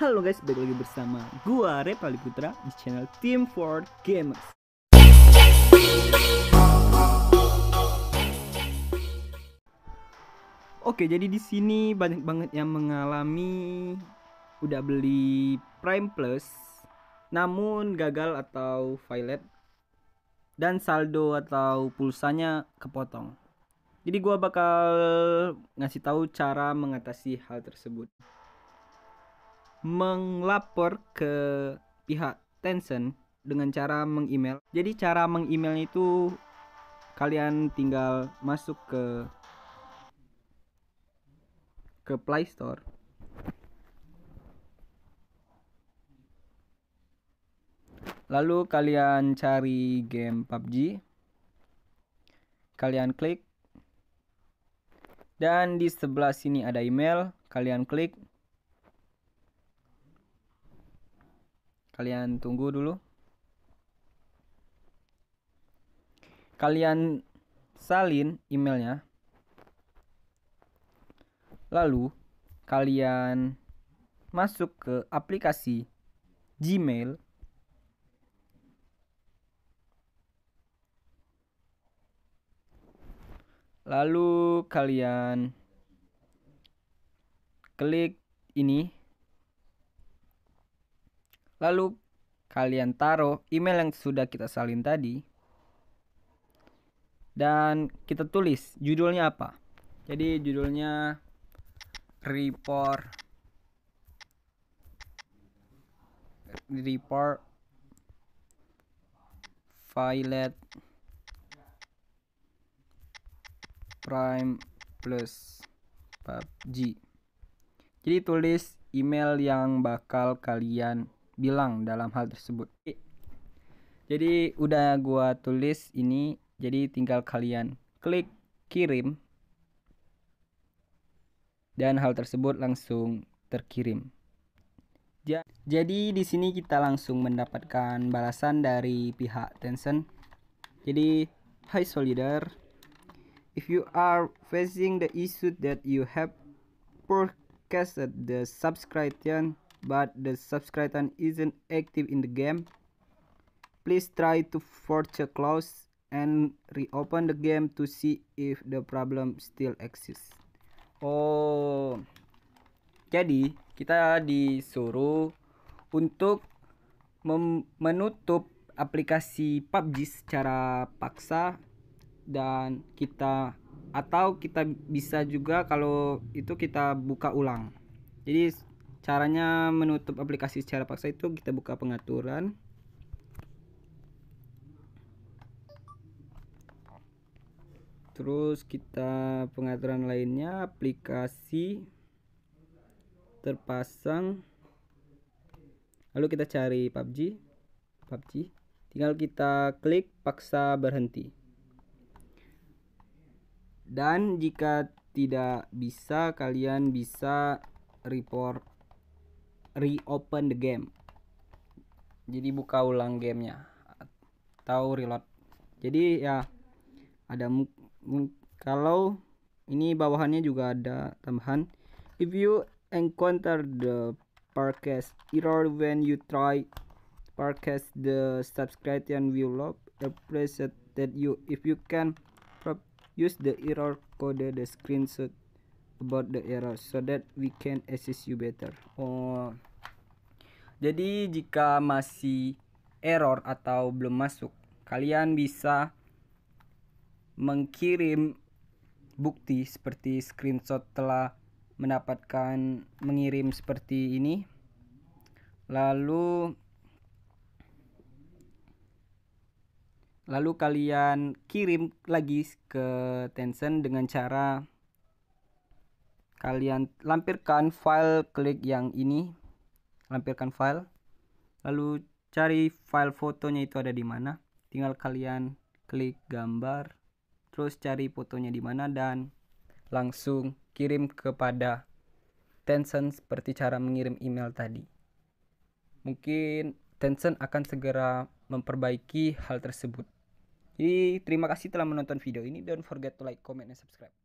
Halo guys, balik lagi bersama gua Repali Putra di channel Team for Gamers. Oke, jadi di sini banyak banget yang mengalami udah beli Prime Plus namun gagal atau violet dan saldo atau pulsanya kepotong. Jadi gua bakal ngasih tahu cara mengatasi hal tersebut melapor ke pihak Tencent dengan cara meng-email. Jadi cara meng itu kalian tinggal masuk ke ke Play Store. Lalu kalian cari game PUBG. Kalian klik dan di sebelah sini ada email, kalian klik Kalian tunggu dulu. Kalian salin emailnya. Lalu kalian masuk ke aplikasi Gmail. Lalu kalian klik ini Lalu kalian taruh email yang sudah kita salin tadi dan kita tulis judulnya apa. Jadi judulnya report report violet prime plus PUBG. Jadi tulis email yang bakal kalian bilang dalam hal tersebut. Jadi udah gua tulis ini, jadi tinggal kalian klik kirim dan hal tersebut langsung terkirim. Jadi di sini kita langsung mendapatkan balasan dari pihak Tencent. Jadi, hi Solider, if you are facing the issue that you have forecasted the subscription but the subscribe button isn't active in the game. Please try to forge a close and reopen the game to see if the problem still exists. Oh, jadi kita disuruh untuk menutup aplikasi PUBG secara paksa dan kita atau kita bisa juga kalau itu kita buka ulang. Jadi Caranya menutup aplikasi secara paksa itu kita buka pengaturan. Terus kita pengaturan lainnya aplikasi terpasang. Lalu kita cari PUBG. PUBG. Tinggal kita klik paksa berhenti dan jika tidak bisa kalian bisa report reopen the game jadi buka ulang gamenya atau reload jadi ya ada kalau ini bawahannya juga ada tambahan if you encounter the podcast error when you try podcast the subscription and view log appreciate that you if you can use the error code the screenshot about the error so that we can assist you better. Oh. Jadi jika masih error atau belum masuk, kalian bisa mengirim bukti seperti screenshot telah mendapatkan mengirim seperti ini. Lalu lalu kalian kirim lagi ke Tencent dengan cara kalian lampirkan file klik yang ini lampirkan file lalu cari file fotonya itu ada di mana tinggal kalian klik gambar terus cari fotonya di mana dan langsung kirim kepada Tencent seperti cara mengirim email tadi mungkin Tencent akan segera memperbaiki hal tersebut jadi terima kasih telah menonton video ini don't forget to like comment and subscribe